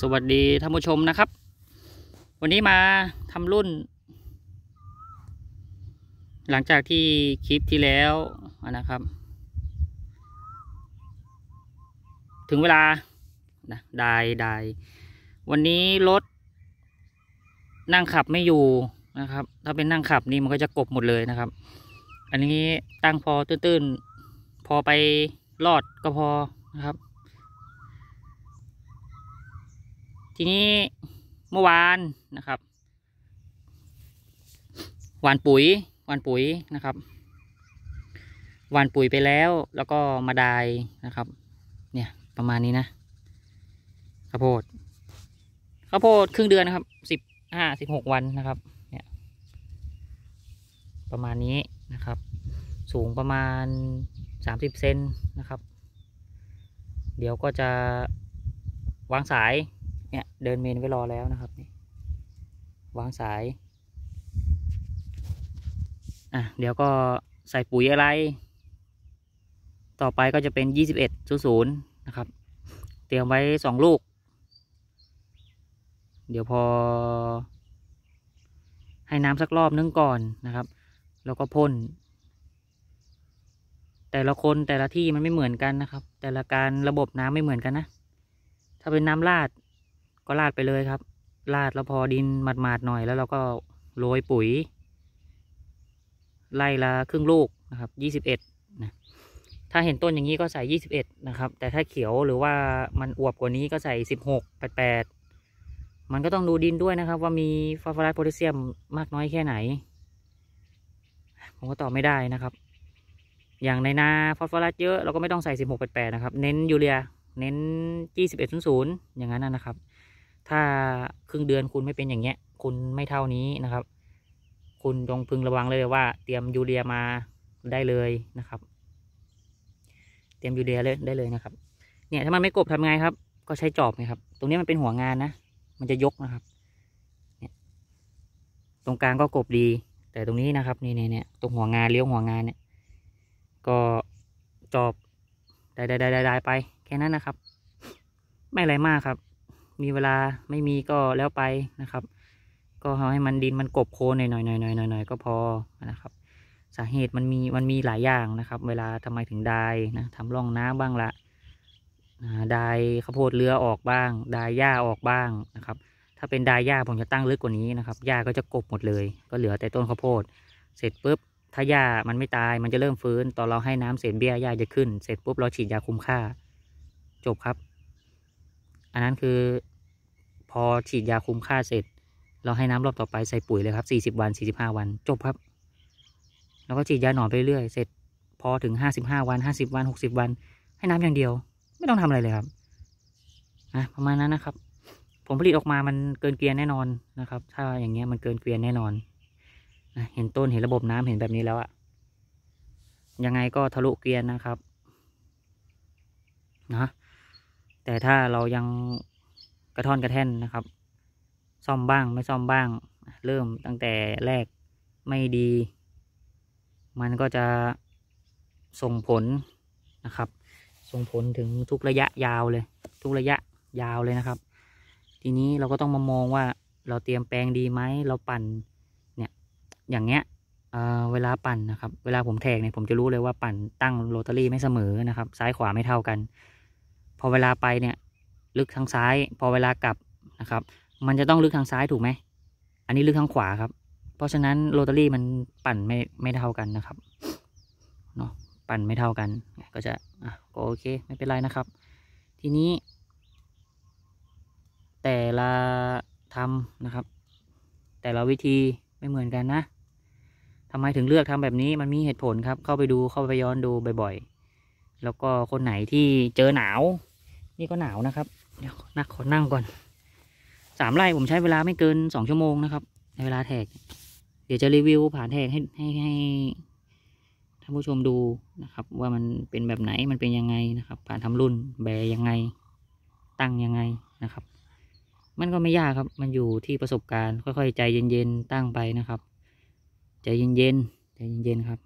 สวัสดีท่านผู้ชมนะครับ วันนี้มาทำรุ่น หลังจากที่คลิปที่แล้วนะครับ ถึงเวลานะได้ได้วันนี้รถ นั่งขับไม่อยู่นะครับ ถ้าเป็นนั่งขับนี่มันก็จะกบหมดเลยนะครับ อันนี้ตั้งพอตื้นๆพอไปรอดก็พอนะครับทีนี้เมื่อวานนะครับ หวานปุ๋ยหวานปุ๋ยนะครับหวานปุ๋ยไปแล้ว แล้วก็มาดายนะครับ เนี่ยประมาณนี้นะข้าวโพด ข้าวโพดครึ่งเดือนนะครับสิบห้าสิบหกวันนะครับเนี่ยประมาณนี้นะครับ สูงประมาณสามสิบเซนนะครับ เดี๋ยวก็จะวางสายเนี่ยเดินเมนไว้รอ แล้วนะครับนี่วางสายอ่ะเดี๋ยวก็ ใส่ปุ๋ยอะไร ต่อไปก็จะเป็นยี่สิบเอ็ดศูนย์นะครับ เตรียมไว้สองลูก เดี๋ยวพอ ให้น้ำสักรอบนึงก่อนนะครับ แล้วก็พ่น แต่ละคนแต่ละที่มันไม่เหมือนกันนะครับ แต่ละการระบบน้ำไม่เหมือนกันนะ ถ้าเป็นน้ำลาด็ลาดไปเลยครับ ลาดแล้วพอดินหมาดๆหน่อยแล้วเราก็โรยปุ๋ย ไล่ละครึ่งลูกนะครับยี่สิบเอ็ดนะถ้าเห็นต้นอย่างนี้ก็ใส่ยี่สิบเอ็ดนะครับ แต่ถ้าเขียวหรือว่ามันอวบกว่านี้ก็ใส่สิบหกแปดแปดมันก็ต้องดูดินด้วยนะครับ ว่ามีฟอสฟอรัสโพแทสเซียม มากน้อยแค่ไหน ผมก็ตอบไม่ได้นะครับ อย่างในนาฟอสฟอรัสเยอะ เราก็ไม่ต้องใส่16 8 8นะครับเน้นยูเรีย เน้น21ย์อย่างนั้นนะครับถ้าครึ่งเดือนคุณไม่เป็นอย่างเงี้ยคุณไม่เท่านี้นะครับ คุณต้องพึงระวังเลยว่า เตรียมยูเรียมาได้เลยนะครับ เตรียมยูเรียเลยได้เลยนะครับ เนี่ยถ้ามันไม่กบทำไงครับ ก็ใช้จอบนะครับ ตรงนี้มันเป็นหัวงานนะ มันจะยกนะครับ ตรงกลางก็กบดี แต่ตรงนี้นะครับนี่เนี่ยตรงหัวงานเลี้ยวหัวงานเนี่ยก็จอบได้ได้ได้ได้ไป แค่นั้นนะครับ ไม่อะไรมากครับมีเวลาไม่มีก็แล้วไปนะครับ ก็เอาให้มันดินมันกบโคนหน่อยหน่อยหน่อยหน่อยหน่อยก็พอนะครับ สาเหตุมันมีมันมีหลายอย่างนะครับ เวลาทำไมถึงได้นะทำร่องน้ำบ้างละได้ข้าวโพดเรือออกบ้างได้หญ้าออกบ้างนะครับ ถ้าเป็นได้หญ้าผมจะตั้งลึกกว่านี้นะครับหญ้าก็จะกบหมดเลย ก็เหลือแต่ต้นข้าวโพด เสร็จปุ๊บถ้าหญ้ามันไม่ตายมันจะเริ่มฟื้น ตอนเราให้น้ำเสร็จเบี้ยหญ้าจะขึ้นเสร็จปุ๊บเราฉีดยาคุมค่าจบครับอันนั้นคือพอฉีดยาคุมค่าเสร็จเราให้น้ำรอบต่อไปใส่ปุ๋ยเลยครับสสี่ิบวันสสี่ิบห้าวันจบครับ แล้วก็ฉีดยาหนอนไปเรื่อยเสร็จพอถึงหห้าสิบ้าวันห้าสิบวันหกสิบวันให้น้ำอย่างเดียวไม่ต้องทำอะไรเลยครับนะประมาณนั้นนะครับ ผมผลิตออกมามันเกินเกลียนแน่นอนนะครับถ้าอย่างเงี้ยมันเกินเกลียนแน่นอนนะเห็นต้นเห็นระบบน้ำเห็นแบบนี้แล้วอะยังไงก็ทะลุเกลียนนะครับ นะแต่ถ้าเรายังกระท่อนกระแท่นนะครับ ซ่อมบ้างไม่ซ่อมบ้าง เริ่มตั้งแต่แรกไม่ดี มันก็จะส่งผลนะครับ ส่งผลถึงทุกระยะยาวเลยทุกระยะยาวเลยนะครับ ทีนี้เราก็ต้องมามองว่าเราเตรียมแปลงดีไหมเราปั่นเนี่ย อย่างเงี้ยเเวลาปั่นนะครับ เวลาผมแทกเนี่ยผมจะรู้เลยว่าปั่นตั้งโรตารี่ไม่เสมอนะครับ ซ้ายขวาไม่เท่ากันพอเวลาไปเนี่ยลึกทางซ้าย พอเวลากลับนะครับ มันจะต้องลึกทางซ้ายถูกไหม อันนี้ ลึกทางขวาครับ เพราะฉะนั้นโรตารี่มันปั่นไม่ ไม่ เท่ากันนะครับเนาะปั่นไม่เท่ากันก็จะอ่ะก็โอเค ไม่เป็นไรนะครับ ทีนี้ แต่ละทำนะครับ แต่ละวิธีไม่เหมือนกันนะทำไมถึงเลือกทำแบบนี้มันมีเหตุผลครับ เข้าไปดูเข้าไปย้อนดูบ่อย ๆ แล้วก็คนไหนที่เจอหนาวนี่ก็หนาวนะครับเดี๋ยวนักขอนั่งก่อน สามไร่ผมใช้เวลาไม่เกินสองชั่วโมง นะครับ ในเวลาแทก เดี๋ยวจะรีวิวผ่านแทกให้ให้ ให้ท่านผู้ชมดูนะครับ ว่ามันเป็นแบบไหนมันเป็นยังไงนะครับ ผ่านทำรุ่นแบยังไงตั้งยังไงนะครับ มันก็ไม่ยากครับมันอยู่ที่ประสบการณ์ ค่อยๆใจเย็นๆ ตั้งไปนะครับ ใจ เย็นๆใจเย็นๆครับ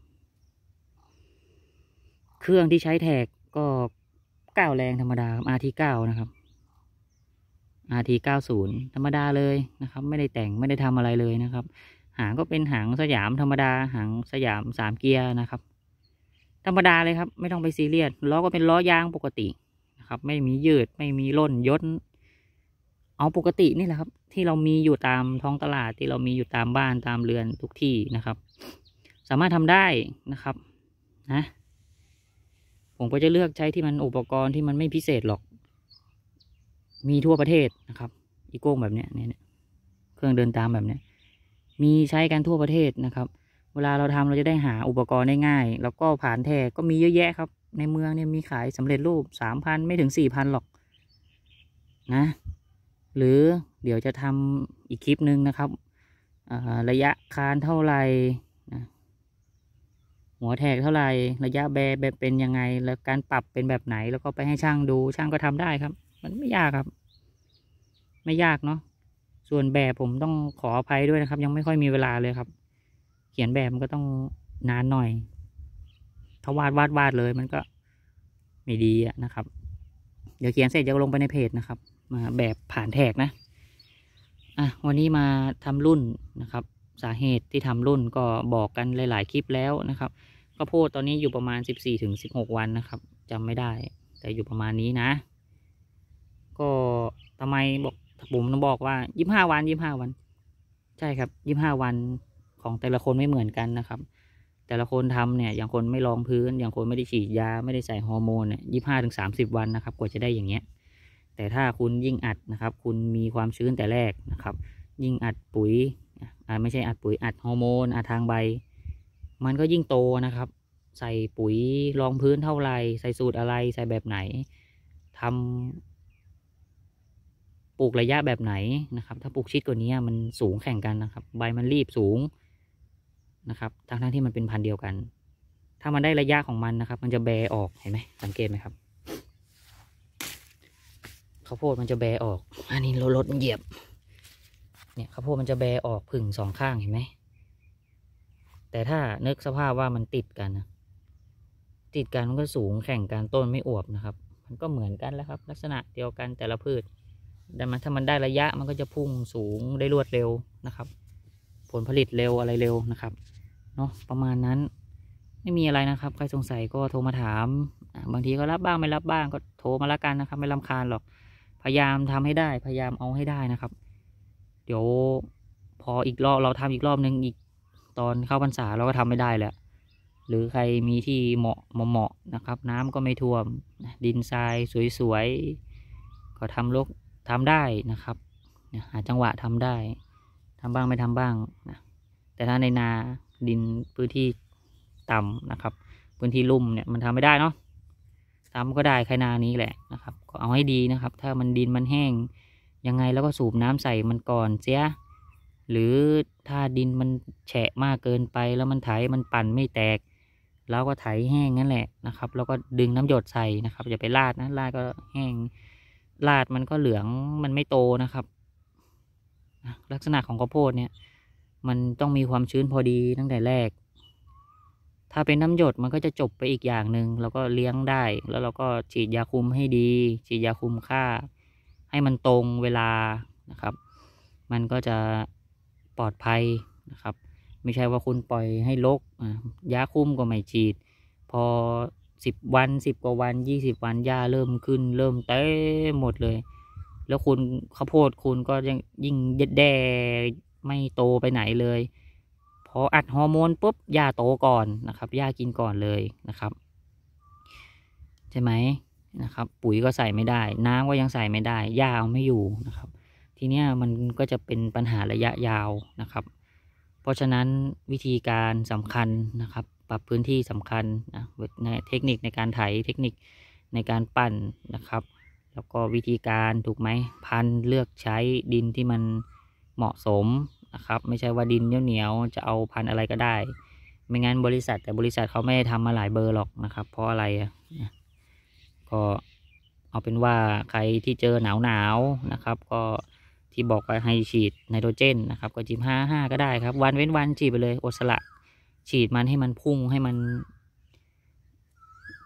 เครื่องที่ใช้แทกก็เก้าแรงธรรมดา RT เก้านะครับ RT เก้าศูนย์ธรรมดาเลยนะครับ ไม่ได้แต่งไม่ได้ทำอะไรเลยนะครับ หางก็เป็นหางสยามธรรมดา หางสยามสามเกียร์นะครับ ธรรมดาเลยครับ ไม่ต้องไปซีเรียสล้อก็เป็นล้อยางปกตินะครับ ไม่มียืดไม่มีล่นยศเอาปกตินี่แหละครับ ที่เรามีอยู่ตามท้องตลาดที่เรามีอยู่ตามบ้านตามเรือนทุกที่นะครับ สามารถทำได้นะครับนะผม ก็จะเลือกใช้ที่มันอุปกรณ์ที่ มัน ไม่พิเศษ หรอก มีทั่วประเทศนะครับ อีโก้งแบบเนี้ยเนี่ยเครื่องเดินตามแบบ เนี้ยมีใช้กันทั่วประเทศนะครับ เวลาเราทำเราจะได้หาอุปกรณ์ได้ง่าย แล้วก็ผ่านแท้ก็มีเยอะแยะ ครับ ในเมือง เนี่ย มีขายสำเร็จรูป สามพันไม่ถึงสี่พันหรอกนะ หรือเดี๋ยวจะทำอีกคลิปนึงนะครับ ระยะคานเท่าไหร่หัวแทกเท่าไหร่ระยะแบแบบเป็นยังไง แล้วการปรับเป็นแบบไหนแล้วก็ไปให้ช่างดูช่างก็ทำได้ครับ มันไม่ยากครับ ไม่ยากเนาะส่วนแบบผมต้องขออภัยด้วยนะครับ ยังไม่ค่อยมีเวลาเลยครับ เขียนแบบมันก็ต้องนานหน่อย ถ้าวาดวาดวาดเลย มันก็ไม่ดีนะครับ เดี๋ยวเขียนเสร็จจะลงไปในเพจนะครับ มาแบบผ่านแทกนะอ่ะวันนี้มาทำรุ่นนะครับสาเหตุที่ทำรุ่น ก็บอกกันหลาย ๆคลิปแล้วนะครับข้าวโพดตอนนี้อยู่ประมาณ 14-16ถึงวันนะครับจำไม่ได้ แต่อยู่ประมาณนี้นะ ก็ทำไมบอกผมต้องบอกว่า25วัน25วัน ใช่ครับ 25 วันของแต่ละคนไม่เหมือนกันนะครับ แต่ละคนทำเนี่ย อย่างคนไม่รองพื้น อย่างคนไม่ได้ฉีดยา ไม่ได้ใส่ฮอร์โมนเนี่ย25ถึง30 วันนะครับกว่าจะได้อย่างเงี้ย แต่ถ้าคุณยิ่งอัดนะครับ คุณมีความชื้นแต่แรกนะครับ ยิ่งอัดปุ๋ยอาไม่ใช่อัดปุ๋ยอัดฮอร์โมนอัดทางใบมันก็ยิ่งโตนะครับ ใส่ปุ๋ยรองพื้นเท่าไรใส่สูตรอะไรใส่แบบไหน ทำ ปลูกระยะแบบไหนนะครับ ถ้าปลูกชิดกว่านี้มันสูงแข่งกันนะครับ ใบมันรีบสูงนะครับ ทั้งทั้งที่มันเป็นพันธุ์เดียวกัน ถ้ามันได้ระยะของมันนะครับ มันจะแบออกเห็นไหมสังเกตไหมครับข้าวโพดมันจะแบออก อันนี้รถรถมันเหยียบเนี่ยข้าวโพดมันจะแบออกผึ่งสองข้างเห็นไหม แต่ถ้านึกสภาพว่ามันติดกันนะติดกันมันก็สูงแข่งกันต้นไม่อวบนะครับ มันก็เหมือนกันแล้วครับ ลักษณะเดียวกันแต่ละพืชแต่มันถ้ามันได้ระยะมันก็จะพุ่งสูงได้รวดเร็วนะครับ ผลผลิตเร็วอะไรเร็วนะครับเนาะประมาณนั้นไม่มีอะไรนะครับใครสงสัยก็โทรมาถาม บางทีก็รับบ้างไม่รับบ้างก็โทรมาละกันนะครับ ไม่ลำคาญหรอกพยายามทำให้ได้พยายามเอาให้ได้นะครับเดี๋ยวพออีกรอบเราทำอีกรอบนึงอีก ตอนเข้าพรรษาเราก็ทำไม่ได้แหละหรือใครมีที่เหมาะเหมาะนะครับ น้ำก็ไม่ท่วม ดินทรายสวยๆก็ทำลกทำได้นะครับหาจังหวะทำได้ ทำบ้างไม่ทำบ้างนะแต่ถ้าในนาดินพื้นที่ต่ำนะครับ พื้นที่ลุ่มเนี่ยมันทำไม่ได้เนาะทำก็ได้แค่นานี้แหละนะครับ ก็เอาให้ดีนะครับ ถ้ามันดินมันแห้งยังไง แล้วก็สูบน้ำใส่มันก่อนเสีย หรือถ้าดินมันแฉะมากเกินไปแล้วมันไถมันปั่นไม่แตกเราก็ไถแห้งนั่นแหละนะครับแล้วก็ดึงน้ำหยดใส่นะครับอย่าไปลาดนะลาดก็แห้งลาดมันก็เหลืองมันไม่โตนะครับลักษณะของข้าวโพดเนี่ยมันต้องมีความชื้นพอดีตั้งแต่แรก ถ้าเป็นน้ำหยดมันก็จะจบไปอีกอย่างหนึ่งเราก็เลี้ยงได้แล้วเราก็ฉีดยาคุมให้ดี ฉีดยาคุมค่าให้มันตรงเวลานะครับ มันก็จะปลอดภัยนะครับ ไม่ใช่ว่าคุณปล่อยให้ลก ยาคุ้มก็ไม่ฉีด พอสิบวันสิบกว่าวันยี่สิบวันยาเริ่มขึ้นเริ่มเต็มหมดเลย แล้วคุณข้าวโพดคุณก็ยังยิ่งเย็ดแดไม่โตไปไหนเลย พออัดฮอร์โมนปุ๊บยาโตก่อนนะครับ ยากินก่อนเลยนะครับ ใช่ไหมนะครับปุ๋ยก็ใส่ไม่ได้ น้ำก็ยังใส่ไม่ได้ยาวไม่อยู่นะครับ ทีนี้มันก็จะเป็นปัญหาระยะยาวนะครับ เพราะฉะนั้นวิธีการสำคัญนะครับ ปรับพื้นที่สำคัญนะในเทคนิคในการไถเทคนิคในการปั่นนะครับ แล้วก็วิธีการถูกไหมพันเลือกใช้ดินที่มันเหมาะสมนะครับ ไม่ใช่ว่าดินเหนียวๆจะเอาพันอะไรก็ได้ไม่งั้นบริษัทแต่บริษัทเขาไม่ได้ทำมาหลายเบอร์หรอกนะครับเพราะอะไรอะก็เอาเป็นว่า ใครที่เจอหนาวหนาวนะครับ ก็ที่บอกไปให้ฉีดไนโตรเจนนะครับ ก็ จิ้มห้าห้าก็ได้ครับ วันเว้นวันฉีดไปเลยอดสละฉีดมันให้มันพุ่งให้มัน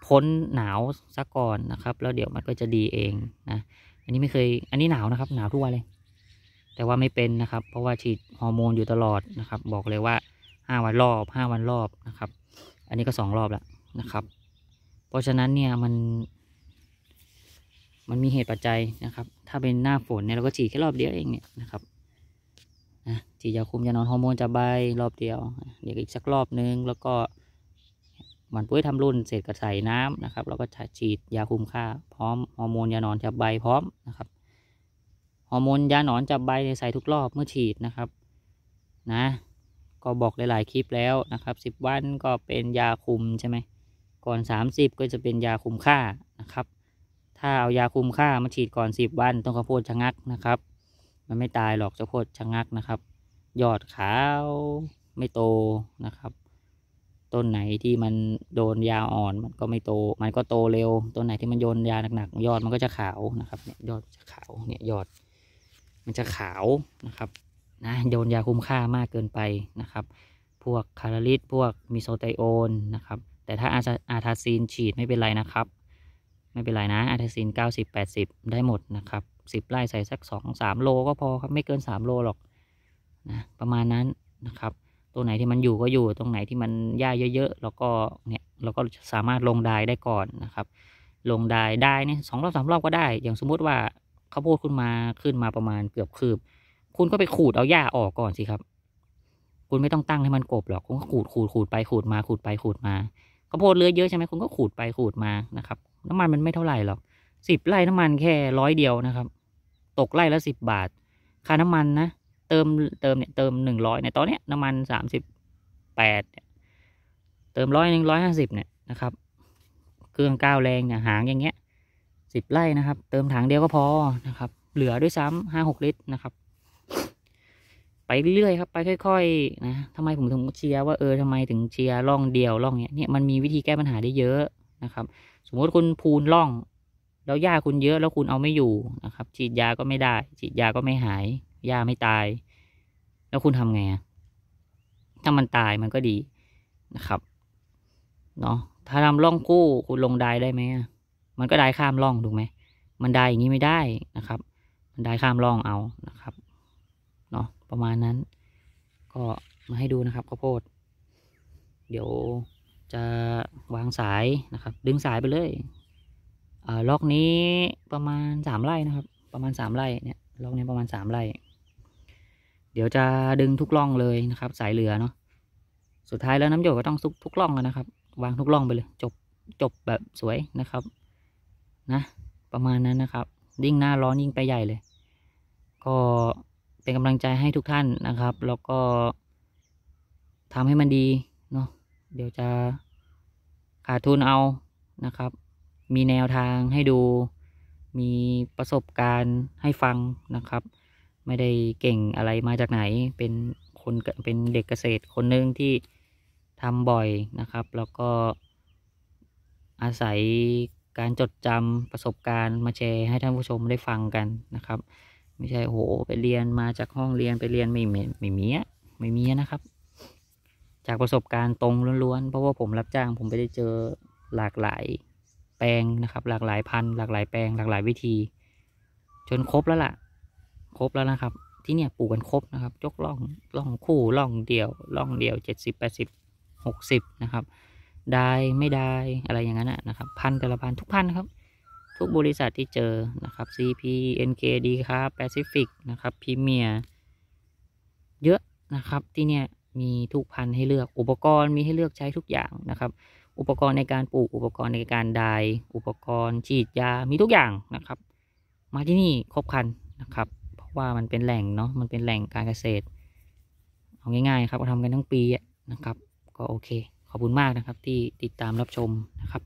พ้นหนาวซะก่อนนะครับ แล้ว เดี๋ยวมันก็จะดีเองนะ อันนี้ไม่เคย อันนี้หนาวนะครับ หนาวทุกวันเลย แต่ว่าไม่เป็นนะครับ เพราะว่าฉีดฮอร์โมนอยู่ตลอดนะครับ บอกเลยว่าห้าวันรอบห้าวันรอบนะครับ อันนี้ก็สองรอบแล้วนะครับ เพราะฉะนั้นเนี่ยมันมันมีเหตุปัจจัยนะครับ ถ้าเป็นหน้าฝนเนี่ยเราก็ฉีดแค่รอบเดียวเองเนี่ยนะครับนะฉีดยาคุมยานอนฮอร์โมนจะใบรอบเดียว เดี๋ยวอีกสักรอบนึง แล้วก็หมันปุ้ยทำรุ่น เสร็จก็ใส่น้ำนะครับแล้วก็ฉีดยาคุมค่า พร้อมฮอร์โมนยานอนจะใบพร้อมนะครับ ฮอร์โมนยาหนอนจับใบใส่ทุกรอบเมื่อฉีดนะครับ นะ ก็บอกหลายๆคลิปแล้วนะครับ 10 วันก็เป็นยาคุมใช่ไหม ก่อน 30 ก็จะเป็นยาคุมค่านะครับถ้าเอายาคุมค่ามาฉีดก่อนสิบวันต้องข้าวโพดชะงักนะครับ มันไม่ตายหรอกข้าวโพดชะงักนะครับ ยอดขาวไม่โตนะครับ ต้นไหนที่มันโดนยาอ่อนมันก็ไม่โตมันก็โตเร็วต้นไหนที่มันโยนยาหนักๆยอดมันก็จะขาวนะครับเนี่ยยอดจะขาวเนี่ยยอด มันจะขาวนะครับ นะโยนยาคุ้มค่ามากเกินไปนะครับ พวกคาราลิสพวกมิโซไตโอนนะครับ แต่ถ้าอาทาซีนฉีดไม่เป็นไรนะครับไม่เป็นไรนะอาเิซิน90 80ได้หมดนะครับ10ไร่ใส่สัก2 3โลก็พอครับ ไม่เกิน3โลหรอกนะประมาณนั้นนะครับ ตัวไหนที่มันอยู่ก็อยู่ตรงไหนที่มันหญ้าเยอะ ๆ แล้วก็เนี่ยเราก็สามารถลงได้ได้ก่อนนะครับ ลงได้ได้เนี่ยสองรอบสามรอบก็ได้อย่างสมมุติว่าข้าวโพดขึ้นมาขึ้นมาประมาณเกือบคืบ คุณก็ไปขูดเอาหญ้าออกก่อนสิครับ คุณไม่ต้องตั้งให้มันกบหรอกคุณก็ขูดขูดขูดไปขูดมาขูดไปขูดมาข้าวโพดเลื้อยเยอะใช่ไหมคุณก็ขูดไปขูดมานะครับน้ำมันมันไม่เท่าไหร่หรอกสิบไร่น้ำมันแค่ร้อยเดียวนะครับ ตกไร่ละสิบบาท ค่าน้ำมันนะ เติม เติมเนี่ย เติมหนึ่งร้อยในตอนเนี้ยน้ำมันสามสิบแปด เติมร้อยหนึ่งร้อยห้าสิบเนี่ยนะครับ เครื่องก้าวแรงเนี่ยหางอย่างเงี้ย สิบไร่นะครับ เติมถังเดียวก็พอนะครับ เหลือด้วยซ้ำห้าหกลิตรนะครับ ไปเรื่อยครับไปค่อยๆนะทำไมผมถึงเชียร์ว่าเออทำไมถึงเชียร์ร่องเดียวร่องเนี้ย เนี่ยมันมีวิธีแก้ปัญหาได้เยอะนะครับสมมติคุณพูนร่อง แล้วหญ้าคุณเยอะ แล้วคุณเอาไม่อยู่นะครับ ฉีดยาก็ไม่ได้ฉีดยาก็ไม่หายหญ้าไม่ตาย แล้วคุณทำไงถ้ามันตายมันก็ดีนะครับเนาะถ้าทำร่องกู้คุณลงได้ได้ไหมมันก็ได้ข้ามร่องถูกไหมมันได้อย่างนี้ ไม่ได้นะครับ มันได้ข้ามร่องเอานะครับเนาะประมาณนั้นก็มาให้ดูนะครับข้าวโพดเดี๋ยวจะ วางสายนะครับ ดึงสายไปเลยอ่ล็อกนี้ประมาณสามไร่ นะครับ ประมาณสามไร่ เนี่ยล็อกนี้ประมาณสามไร่ เดี๋ยวจะดึงทุกล่อง เลยนะครับ สาย เหลือ เนาะสุดท้ายแล้วน้ำหยดก็ต้องซุกทุกล่องแล้วนะครับ วางทุกล่อง ไปเลย จบจบแบบสวยนะครับนะ ประมาณนั้นนะครับยิ่งหน้าร้อนยิ่งไปใหญ่เลย ก็เป็นกำลังใจให้ทุกท่านนะครับ แล้วก็ทำให้มันดีเนาะเดี๋ยวจะขาดทุนเอานะครับ มีแนวทางให้ดูมีประสบการณ์ให้ฟังนะครับ ไม่ได้เก่งอะไรมาจากไหน เป็นคนเป็นเด็กเกษตรคนหนึ่งที่ทำบ่อยนะครับ แล้วก็ อาศัยการจดจำประสบการณ์ มาแชร์ให้ท่านผู้ชมได้ฟังกันนะครับ ไม่ใช่โหไปเรียนมาจากห้องเรียนไปเรียนไม่ไม่ไม่มีอะไม่มีนะครับจากประสบการณ์ตรงล้วน ๆ เพราะว่าผมรับจ้างผมไปได้เจอหลากหลายแปลงนะครับ หลากหลายพันหลากหลายแปลง หลากหลายวิธีจนครบแล้วล่ะ ครบแล้วนะครับ ที่เนี่ยปลูกกันครบนะครับยกล่องล่องคู่ล่องเดียวล่องเดียวเจ็ดสิบแปดสิบหกสิบนะครับได้ไม่ได้อะไรอย่างนั้นนะครับพันแต่ละพันทุกพันครับ ทุกบริษัทที่เจอนะครับ CP NKD ครับ Pacific นะครับพรีเมียเยอะนะครับ ที่เนี่ยมีทุกพันธุ์ให้เลือกอุปกรณ์มีให้เลือกใช้ทุกอย่างนะครับ อุปกรณ์ในการปลูกอุปกรณ์ในการดายอุปกรณ์ฉีดยามีทุกอย่างนะครับ มาที่นี่ครบคันนะครับเพราะว่ามันเป็นแหล่งเนาะมันเป็นแหล่งการเกษตร เอาง่ายๆ ครับเราทำกันทั้งปีนะครับ ก็โอเค ขอบคุณมากนะครับ ที่ติดตามรับชมนะครับ